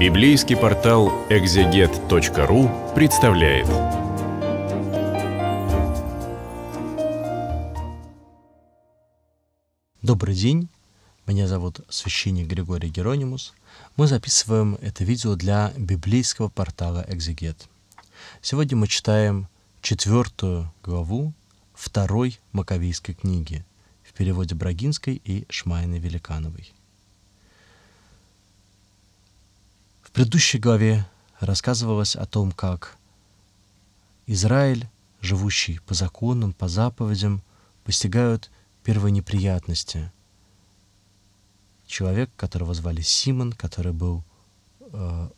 Библейский портал экзегет.ру представляет. Добрый день. Меня зовут священник Григорий Геронимус. Мы записываем это видео для библейского портала «Экзегет». Сегодня мы читаем четвертую главу второй Маковейской книги в переводе Брагинской и Шмайны Великановой. В предыдущей главе рассказывалось о том, как Израиль, живущий по законам, по заповедям, постигают первые неприятности. Человек, которого звали Симон, который был э,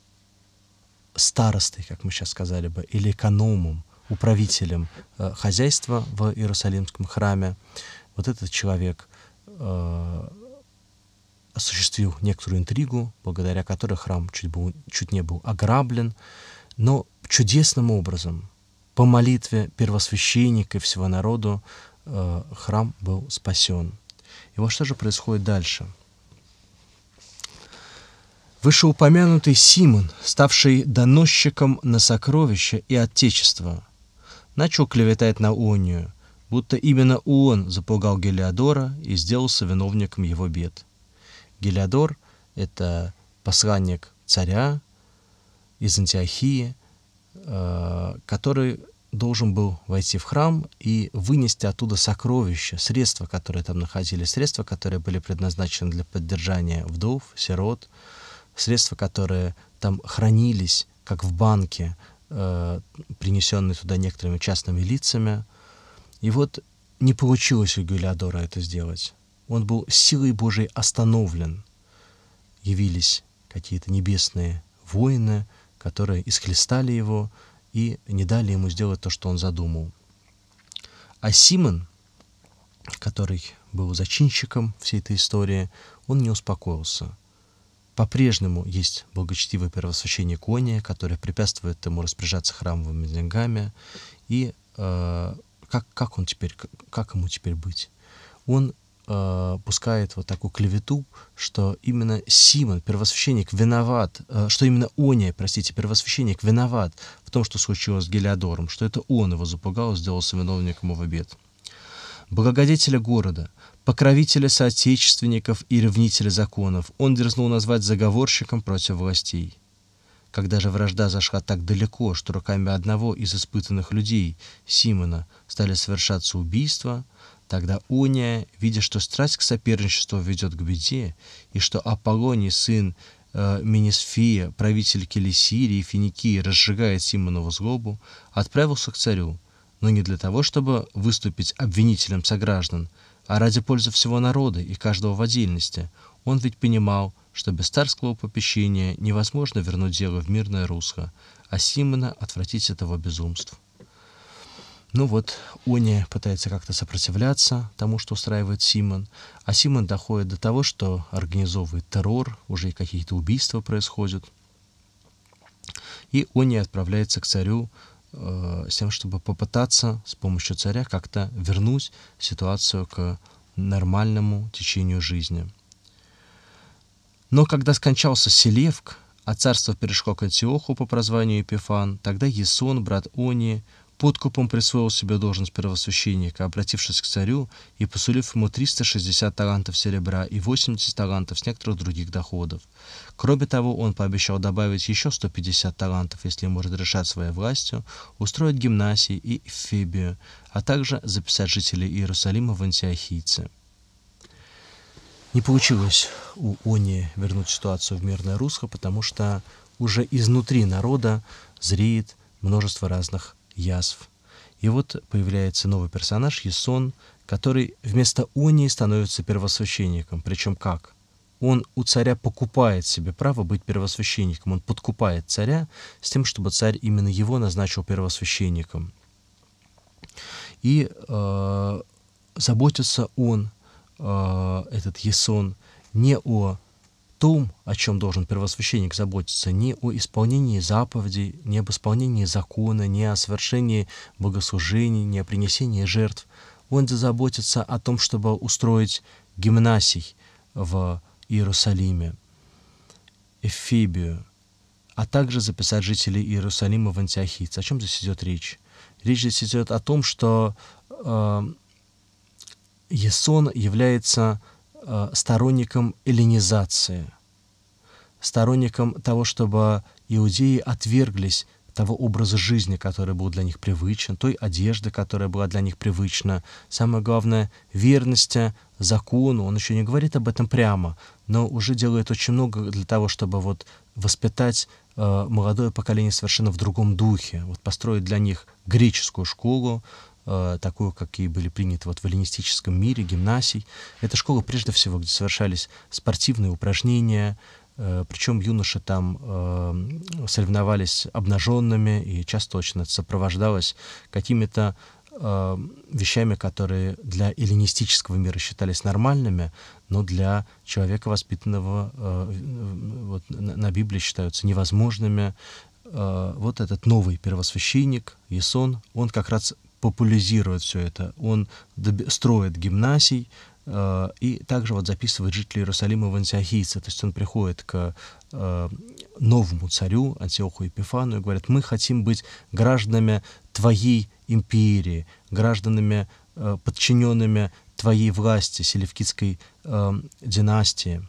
старостой, как мы сейчас сказали бы, или экономом, управителем э, хозяйства в Иерусалимском храме, вот этот человек э, осуществил некоторую интригу, благодаря которой храм чуть, был, чуть не был ограблен, но чудесным образом, по молитве первосвященника и всего народу, э, храм был спасен. И вот что же происходит дальше – Вышеупомянутый Симон, ставший доносчиком на сокровища и отечество, начал клеветать на Онию, будто именно он запугал Гелиодора и сделался виновником его бед. Гелиодор — это посланник царя из Антиохии, э, который должен был войти в храм и вынести оттуда сокровища, средства, которые там находились, средства, которые были предназначены для поддержания вдов, сирот, средства, которые там хранились, как в банке, э, принесенные туда некоторыми частными лицами. И вот не получилось у Гелиодора это сделать он был силой Божией остановлен. Явились какие-то небесные воины, которые исхлестали его и не дали ему сделать то, что он задумал. А Симон, который был зачинщиком всей этой истории, он не успокоился. По-прежнему есть благочестивый первосвященник Ония, который препятствует ему распоряжаться храмовыми деньгами. И э, как, как, он теперь, как, как ему теперь быть? Он э, пускает вот такую клевету, что именно Симон, первосвященник, виноват, э, что именно Ония, простите, первосвященник виноват в том, что случилось с Гелиодором, что это он его запугал и сделался виновником его бед. Благодетеля города, покровителя соотечественников и ревнителя законов, он дерзнул назвать заговорщиком против властей. Когда же вражда зашла так далеко, что руками одного из испытанных людей, Симона, стали совершаться убийства, тогда Уния, видя, что страсть к соперничеству ведет к беде, и что Аполлоний, сын э, Менесфия, правитель Келесирии и Финикии, разжигает Симонову злобу, отправился к царю, но не для того, чтобы выступить обвинителем сограждан, а ради пользы всего народа и каждого в отдельности. Он ведь понимал, что без царского попечения невозможно вернуть дело в мирное русло, а Симона отвратить от этого безумств. Ну вот, Оня пытается как-то сопротивляться тому, что устраивает Симон, а Симон доходит до того, что организовывает террор, уже и какие-то убийства происходят. И Оня отправляется к царю э, с тем, чтобы попытаться с помощью царя как-то вернуть ситуацию к нормальному течению жизни – но когда скончался Селевк, а царство перешло к Антиоху по прозванию Епифан, тогда Есон, брат Они, подкупом присвоил себе должность первосвященника, обратившись к царю и посулив ему 360 талантов серебра и 80 талантов с некоторых других доходов. Кроме того, он пообещал добавить еще 150 талантов, если ему разрешат своей властью, устроить гимнасии и эфебию, а также записать жителей Иерусалима в антиохийцы. Не получилось у ОНИ вернуть ситуацию в мирное русло, потому что уже изнутри народа зреет множество разных язв. И вот появляется новый персонаж Есон, который вместо Онии становится первосвященником. Причем как? Он у царя покупает себе право быть первосвященником. Он подкупает царя с тем, чтобы царь именно его назначил первосвященником. И э, заботится он, э, этот Есон, не о том, о чем должен первосвященник заботиться, не о исполнении заповедей, не об исполнении закона, не о совершении богослужений, не о принесении жертв. Он заботится о том, чтобы устроить гимнасий в Иерусалиме, Эфибию, а также записать жителей Иерусалима в Антиохийце. О чем здесь идет речь? Речь здесь идет о том, что э, Есон является Э, сторонником эллинизации, сторонником того, чтобы иудеи отверглись того образа жизни, который был для них привычен, той одежды, которая была для них привычна. Самое главное — верности закону. Он еще не говорит об этом прямо, но уже делает очень много для того, чтобы вот воспитать э, молодое поколение совершенно в другом духе, вот построить для них греческую школу, э, такую, какие были приняты вот в эллинистическом мире, гимнасий. Это школа прежде всего, где совершались спортивные упражнения, э, причем юноши там э, соревновались обнаженными, и часто очень это сопровождалось какими-то э, вещами, которые для эллинистического мира считались нормальными, но для человека, воспитанного э, вот, на, на Библии считаются невозможными. Э, вот этот новый первосвященник, Есон, он как раз популяризирует все это. Он строит гимнасий э, и также вот записывает жителей Иерусалима в антиохийцы. То есть он приходит к э, новому царю Антиоху Епифану и говорит, мы хотим быть гражданами твоей империи, гражданами, э, подчиненными твоей власти, селевкидской э, династии.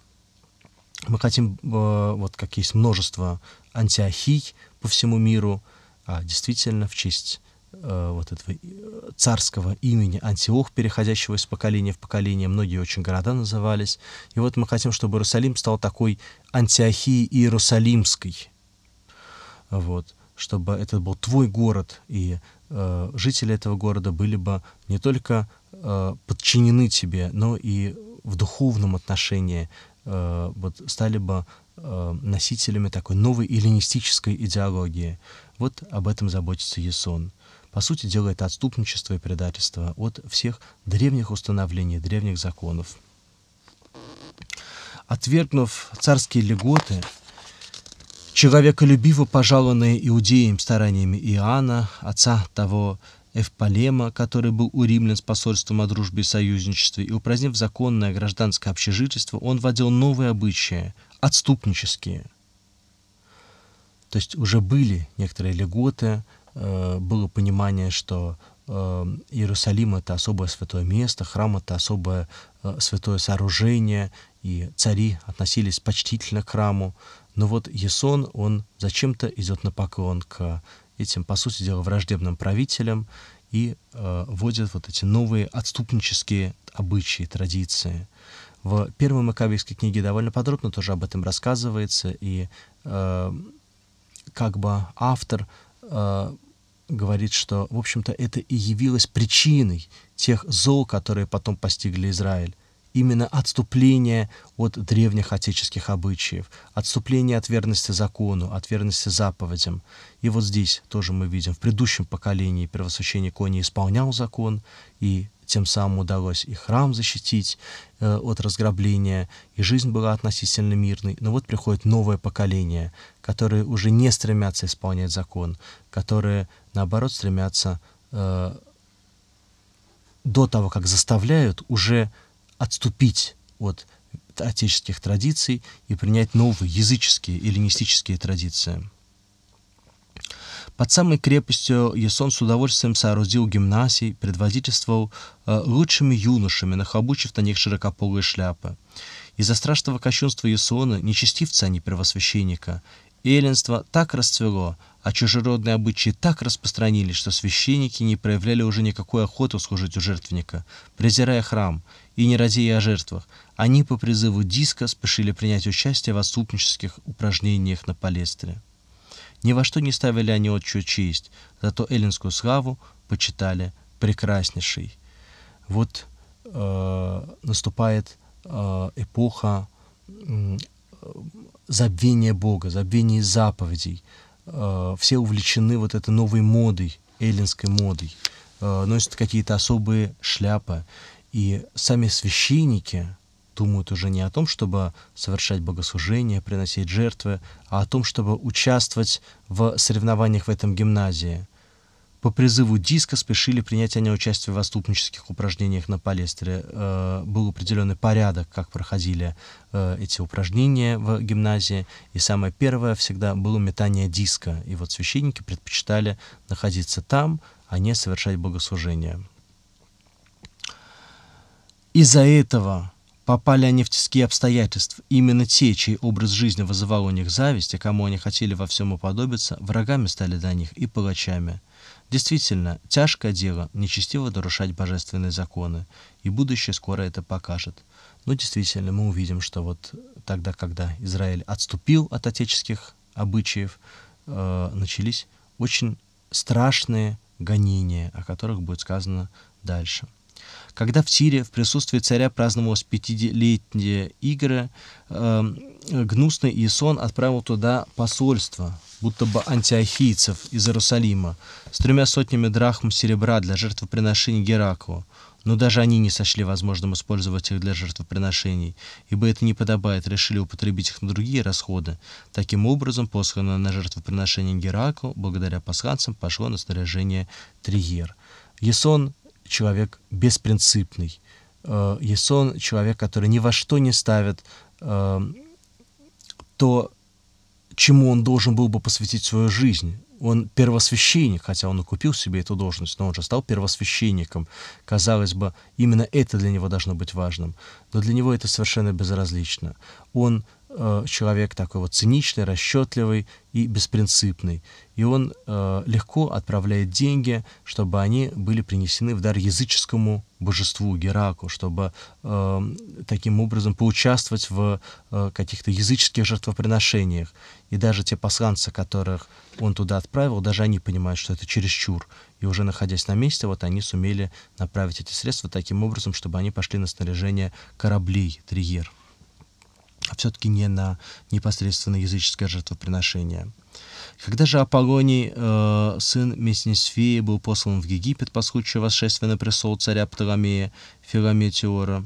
Мы хотим, э, вот как есть множество антиохий по всему миру, а действительно в честь Э, вот этого э, царского имени Антиох, переходящего из поколения в поколение. Многие очень города назывались. И вот мы хотим, чтобы Иерусалим стал такой Антиохией Иерусалимской. Вот. Чтобы это был твой город, и э, жители этого города были бы не только э, подчинены тебе, но и в духовном отношении э, вот стали бы э, носителями такой новой эллинистической идеологии. Вот об этом заботится Есон. По сути дела, это отступничество и предательство от всех древних установлений, древних законов. Отвергнув царские льготы, человеколюбиво пожалованные иудеям стараниями Иоанна, отца того Эвпалема, который был у римлян с посольством о дружбе и союзничестве, и упразднив законное гражданское общежительство, он вводил новые обычаи, отступнические. То есть уже были некоторые льготы, э, было понимание, что э, Иерусалим — это особое святое место, храм — это особое э, святое сооружение, и цари относились почтительно к храму. Но вот Есон, он зачем-то идет на поклон к этим, по сути дела, враждебным правителям и э, вводит вот эти новые отступнические обычаи, традиции. В первой Макавейской книге довольно подробно тоже об этом рассказывается, и э, как бы автор Э, говорит, что, в общем-то, это и явилось причиной тех зол, которые потом постигли Израиль. Именно отступление от древних отеческих обычаев, отступление от верности закону, от верности заповедям. И вот здесь тоже мы видим, в предыдущем поколении первосвященник Кони исполнял закон, и тем самым удалось и храм защитить э, от разграбления, и жизнь была относительно мирной. Но вот приходит новое поколение, которые уже не стремятся исполнять закон, которые, наоборот, стремятся э, до того, как заставляют, уже отступить от отеческих традиций и принять новые языческие эллинистические традиции. Под самой крепостью Ясон с удовольствием соорудил гимнасий, предводительствовал э, лучшими юношами, нахлобучив на них широкополые шляпы. Из-за страшного кощунства Ясона, нечестивца, а не первосвященника, эллинство так расцвело, а чужеродные обычаи так распространились, что священники не проявляли уже никакой охоты служить у жертвенника, презирая храм и не радея о жертвах. Они по призыву диска спешили принять участие в отступнических упражнениях на палестре. Ни во что не ставили они отчую честь, зато эллинскую славу почитали прекраснейшей. Вот э, наступает э, эпоха э, забвения Бога, забвения заповедей. Э, все увлечены вот этой новой модой, эллинской модой, э, носят какие-то особые шляпы. И сами священники, думают уже не о том, чтобы совершать богослужения, приносить жертвы, а о том, чтобы участвовать в соревнованиях в этом гимназии. По призыву диска спешили принять они участие в оступнических упражнениях на Палестре. Э, был определенный порядок, как проходили э, эти упражнения в гимназии. И самое первое всегда было метание диска. И вот священники предпочитали находиться там, а не совершать богослужения. Из-за этого Попали они в тиски обстоятельства, Именно те, чей образ жизни вызывал у них зависть, и кому они хотели во всем уподобиться, врагами стали для них и палачами. Действительно, тяжкое дело нечестиво нарушать божественные законы, и будущее скоро это покажет. Но действительно, мы увидим, что вот тогда, когда Израиль отступил от отеческих обычаев, э, начались очень страшные гонения, о которых будет сказано дальше. Когда в Тире в присутствии царя праздновалось пятилетние игры, э, гнусный Иесон отправил туда посольство, будто бы антиохийцев из Иерусалима, с тремя сотнями драхм серебра для жертвоприношений Гераклу. Но даже они не сочли возможным использовать их для жертвоприношений, ибо это не подобает, решили употребить их на другие расходы. Таким образом, посланное на жертвоприношение Гераклу, благодаря пасханцам, пошло на снаряжение Триер. Есон человек беспринципный. Ясон э, — человек, который ни во что не ставит э, то, чему он должен был бы посвятить свою жизнь. Он первосвященник, хотя он и купил себе эту должность, но он же стал первосвященником. Казалось бы, именно это для него должно быть важным. Но для него это совершенно безразлично. Он Э, человек такой вот циничный, расчетливый и беспринципный. И он э, легко отправляет деньги, чтобы они были принесены в дар языческому божеству Гераку, чтобы э, таким образом поучаствовать в э, каких-то языческих жертвоприношениях. И даже те посланцы, которых он туда отправил, даже они понимают, что это чересчур. И уже находясь на месте, вот они сумели направить эти средства таким образом, чтобы они пошли на снаряжение кораблей Триер а все-таки не на непосредственно языческое жертвоприношение. Когда же Аполлоний, э, сын Меснисфии, был послан в Египет по случаю восшествия на престол царя Птоломея Филометеора,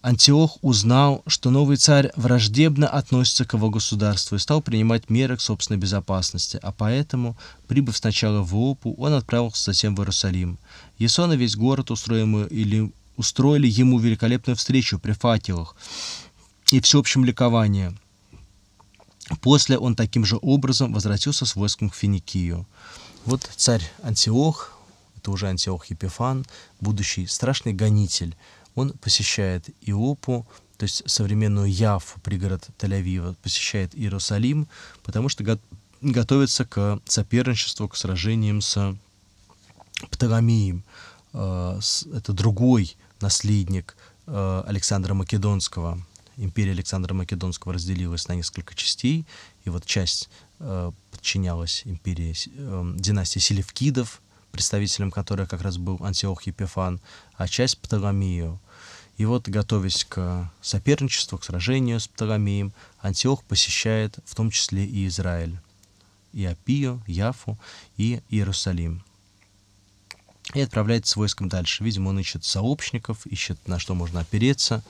Антиох узнал, что новый царь враждебно относится к его государству и стал принимать меры к собственной безопасности, а поэтому, прибыв сначала в Опу, он отправился затем в Иерусалим. Есона весь город устроил ему, или устроили ему великолепную встречу при факелах, и всеобщим ликованием. После он таким же образом возвратился с войском к Финикию. Вот царь Антиох, это уже Антиох Епифан, будущий страшный гонитель, он посещает Иопу, то есть современную Яфу, пригород Тель-Авива, посещает Иерусалим, потому что готовится к соперничеству, к сражениям с Птоломеем. Э, это другой наследник э, Александра Македонского – империя Александра Македонского разделилась на несколько частей, и вот часть э, подчинялась империи, э, династии Селевкидов, представителем которой как раз был Антиох Епифан, а часть Птоломею. И вот, готовясь к соперничеству, к сражению с Птоломеем, Антиох посещает в том числе и Израиль, и Апию, Яфу, и Иерусалим и отправляется с войском дальше. Видимо, он ищет сообщников, ищет, на что можно опереться.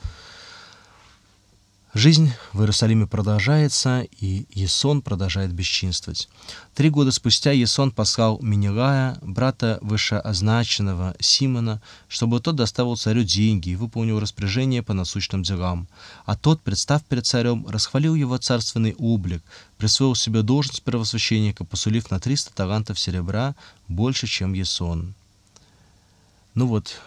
Жизнь в Иерусалиме продолжается, и Есон продолжает бесчинствовать. Три года спустя Есон послал Менелая, брата вышеозначенного Симона, чтобы тот доставил царю деньги и выполнил распоряжение по насущным делам. А тот, представ перед царем, расхвалил его царственный облик, присвоил себе должность первосвященника, посулив на 300 талантов серебра больше, чем Есон. Ну вот,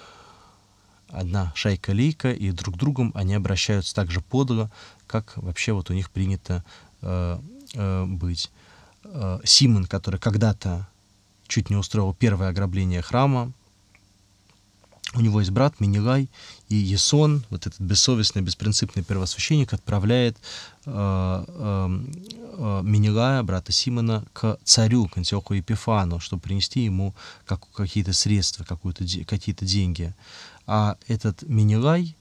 одна шайка лейка, и друг к другу они обращаются так же подло, как вообще вот у них принято э, э, быть. Э, Симон, который когда-то чуть не устроил первое ограбление храма, у него есть брат Минилай, и Есон, вот этот бессовестный, беспринципный первосвященник, отправляет э, э, э Минилая, брата Симона, к царю, к Антиоху Епифану, чтобы принести ему как, какие-то средства, какие-то деньги. А этот Минилай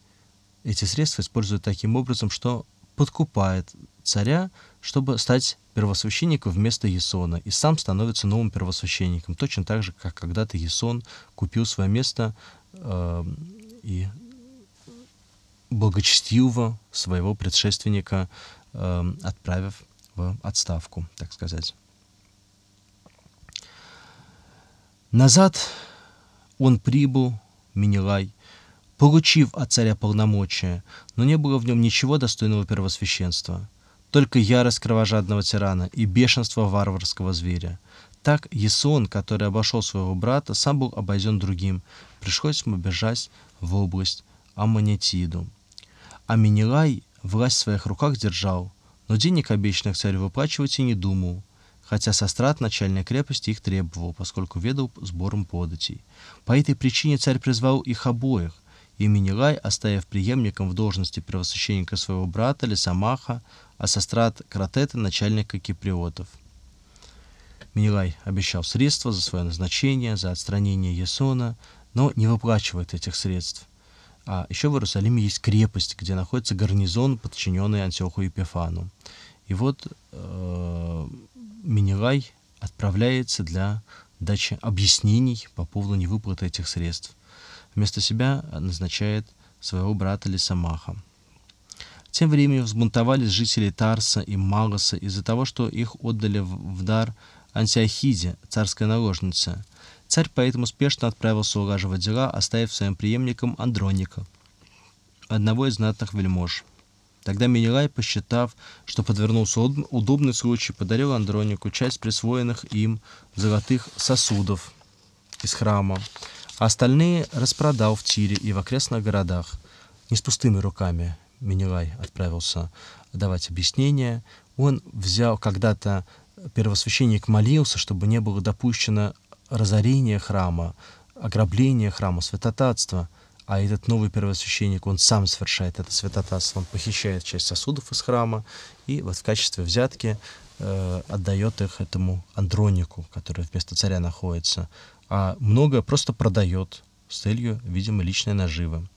эти средства использует таким образом, что подкупает царя, чтобы стать первосвященником вместо Есона, и сам становится новым первосвященником, точно так же, как когда-то Есон купил свое место э, и благочестиво своего предшественника, э, отправив в отставку, так сказать. Назад он прибыл, Минилай, получив от царя полномочия, но не было в нем ничего достойного первосвященства. Только ярость кровожадного тирана и бешенство варварского зверя. Так Есон, который обошел своего брата, сам был обойден другим. Пришлось ему бежать в область Аммонитиду. А Минилай власть в своих руках держал, но денег обещанных царю выплачивать и не думал, хотя со страт начальной крепости их требовал, поскольку ведал сбором податей. По этой причине царь призвал их обоих, имени Лай, оставив преемником в должности первосвященника своего брата Лисамаха, а сострат Кратета начальника киприотов. Минилай обещал средства за свое назначение, за отстранение Есона, но не выплачивает этих средств. А еще в Иерусалиме есть крепость, где находится гарнизон, подчиненный Антиоху Епифану. И вот э, Минилай отправляется для дачи объяснений по поводу невыплаты этих средств – Вместо себя назначает своего брата Лисамаха. Тем временем взбунтовались жители Тарса и Магаса из-за того, что их отдали в дар Антиохиде, царской наложнице. Царь поэтому спешно отправился улаживать дела, оставив своим преемником Андроника, одного из знатных вельмож. Тогда Менелай, посчитав, что подвернулся удобный случай, подарил Андронику часть присвоенных им золотых сосудов из храма, Остальные распродал в Тире и в окрестных городах. Не с пустыми руками Минилай отправился давать объяснения. Он взял когда-то первосвященник молился, чтобы не было допущено разорение храма, ограбление храма, святотатство. А этот новый первосвященник, он сам совершает это святотатство, он похищает часть сосудов из храма и вот в качестве взятки э, отдает их этому Андронику, который вместо царя находится а много просто продает с целью, видимо, личной наживы.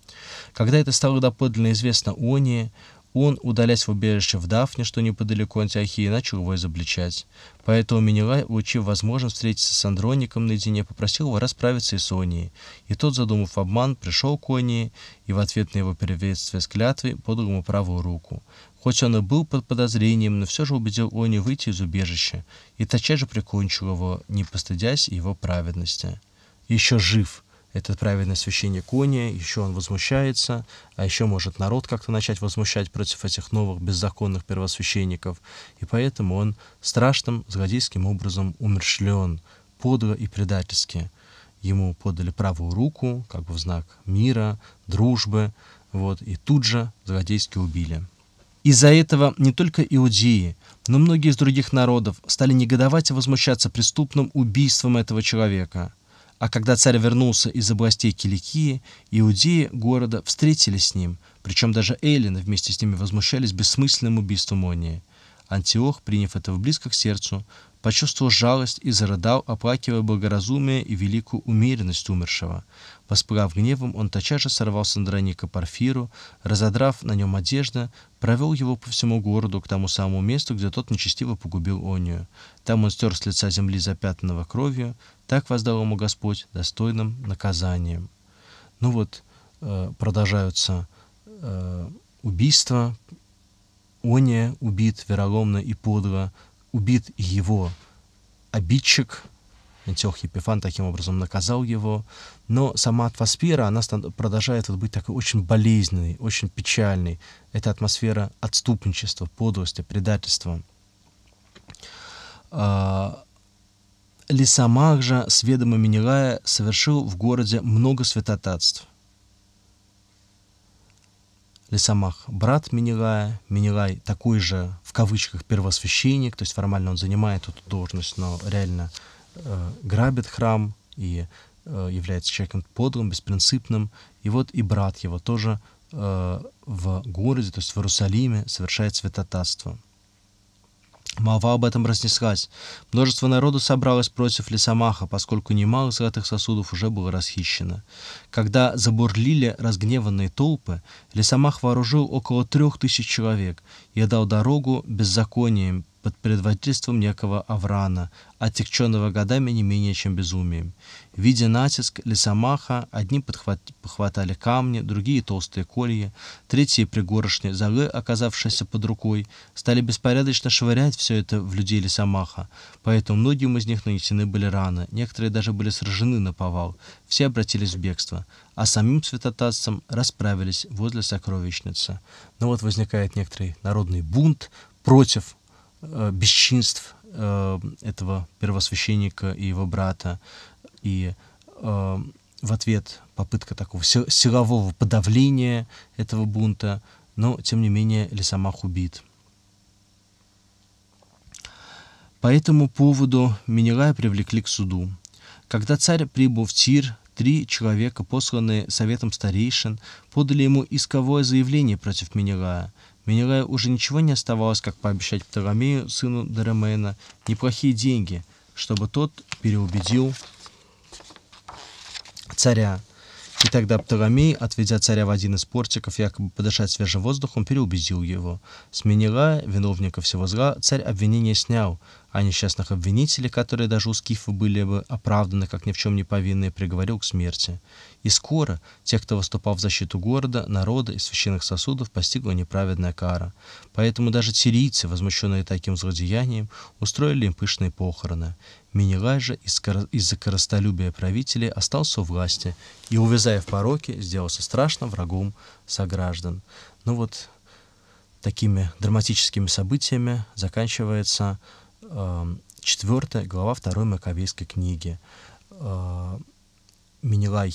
Когда это стало доподлинно известно Онии, он, удаляясь в убежище в Дафне, что неподалеку Антиохии, начал его изобличать. Поэтому Менелай, улучив возможность встретиться с Андроником наедине, попросил его расправиться и с Онией. И тот, задумав обман, пришел к Онии и в ответ на его приветствие с клятвой подал ему правую руку. Хоть он и был под подозрением, но все же убедил Они выйти из убежища и тотчас же прикончил его, не постыдясь его праведности. Еще жив этот праведный священник Они, еще он возмущается, а еще может народ как-то начать возмущать против этих новых беззаконных первосвященников, и поэтому он страшным злодейским образом умершлен, подло и предательски. Ему подали правую руку, как бы в знак мира, дружбы, вот, и тут же злодейски убили. Из-за этого не только иудеи, но многие из других народов стали негодовать и возмущаться преступным убийством этого человека. А когда царь вернулся из областей Киликии, иудеи города встретились с ним, причем даже эллины вместе с ними возмущались бессмысленным убийством Онии. Антиох, приняв это близко к сердцу, почувствовал жалость и зарыдал, оплакивая благоразумие и великую умеренность умершего. Воспылав гневом, он тотчас же сорвал с Андроника Порфиру, разодрав на нем одежду, провел его по всему городу к тому самому месту, где тот нечестиво погубил Онию. Там он стер с лица земли запятнанного кровью, так воздал ему Господь достойным наказанием. Ну вот, э, продолжаются э, убийства, Ония убит вероломно и подло, убит его обидчик, Антиох Епифан таким образом наказал его. Но сама атмосфера, она продолжает вот быть такой очень болезненной, очень печальной. Это атмосфера отступничества, подлости, предательства. А, Лисамах же, сведомо Минилая, совершил в городе много святотатств – Лисамах брат Минилая, Минилай такой же, в кавычках, первосвященник, то есть формально он занимает эту должность, но реально э, грабит храм и э, является человеком подлым, беспринципным. И вот и брат его тоже э, в городе, то есть в Иерусалиме, совершает святотатство. Молва об этом разнеслась. Множество народу собралось против Лесомаха, поскольку немало золотых сосудов уже было расхищено. Когда забурлили разгневанные толпы, Лесомах вооружил около трех тысяч человек и дал дорогу беззаконием под предводительством некого Аврана, отягченного годами не менее чем безумием. Видя натиск лесомаха, одни подхват... похватали камни, другие толстые колья, третьи пригоршни, землей, оказавшиеся под рукой, стали беспорядочно швырять все это в людей лесомаха, поэтому многим из них нанесены были раны, некоторые даже были сражены на повал, все обратились в бегство, а самим цветотатцам расправились возле сокровищницы. Но ну вот возникает некоторый народный бунт против Э, бесчинств э, этого первосвященника и его брата, и э, в ответ попытка такого силового подавления этого бунта, но, тем не менее, Лисамах убит. По этому поводу Менелая привлекли к суду. Когда царь прибыл в Тир, три человека, посланные советом старейшин, подали ему исковое заявление против Менелая – Минераю уже ничего не оставалось, как пообещать Птоломею, сыну Деремена, неплохие деньги, чтобы тот переубедил царя. И тогда Птоломей, отведя царя в один из портиков, якобы подышать свежим воздухом, переубедил его. С Минера, виновника всего зла, царь обвинение снял, а несчастных обвинителей, которые даже у скифов были бы оправданы, как ни в чем не повинные, приговорил к смерти. И скоро тех, кто выступал в защиту города, народа и священных сосудов, постигла неправедная кара. Поэтому даже тирийцы, возмущенные таким злодеянием, устроили им пышные похороны. Минилай же из-за коростолюбия правителей остался у власти и, увязая в пороке, сделался страшным врагом сограждан. Ну вот такими драматическими событиями заканчивается 4 эм, глава 2 Маковейской книги. Э, Минилай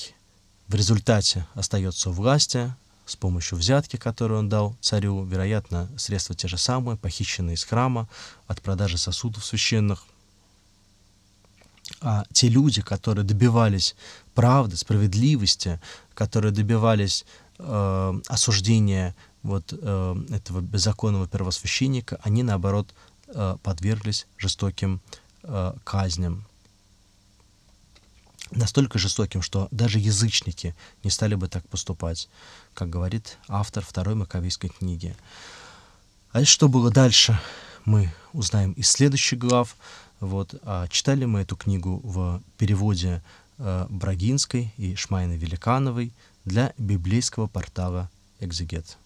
в результате остается у власти с помощью взятки, которую он дал царю, вероятно, средства те же самые, похищенные из храма, от продажи сосудов священных. А те люди, которые добивались правды, справедливости, которые добивались э, осуждения вот э, этого беззаконного первосвященника, они, наоборот, Э, подверглись жестоким э, казням. Настолько жестоким, что даже язычники не стали бы так поступать, как говорит автор второй Маковейской книги. А что было дальше, мы узнаем из следующих глав. Вот, а читали мы эту книгу в переводе э, Брагинской и Шмайны Великановой для библейского портала «Экзегет».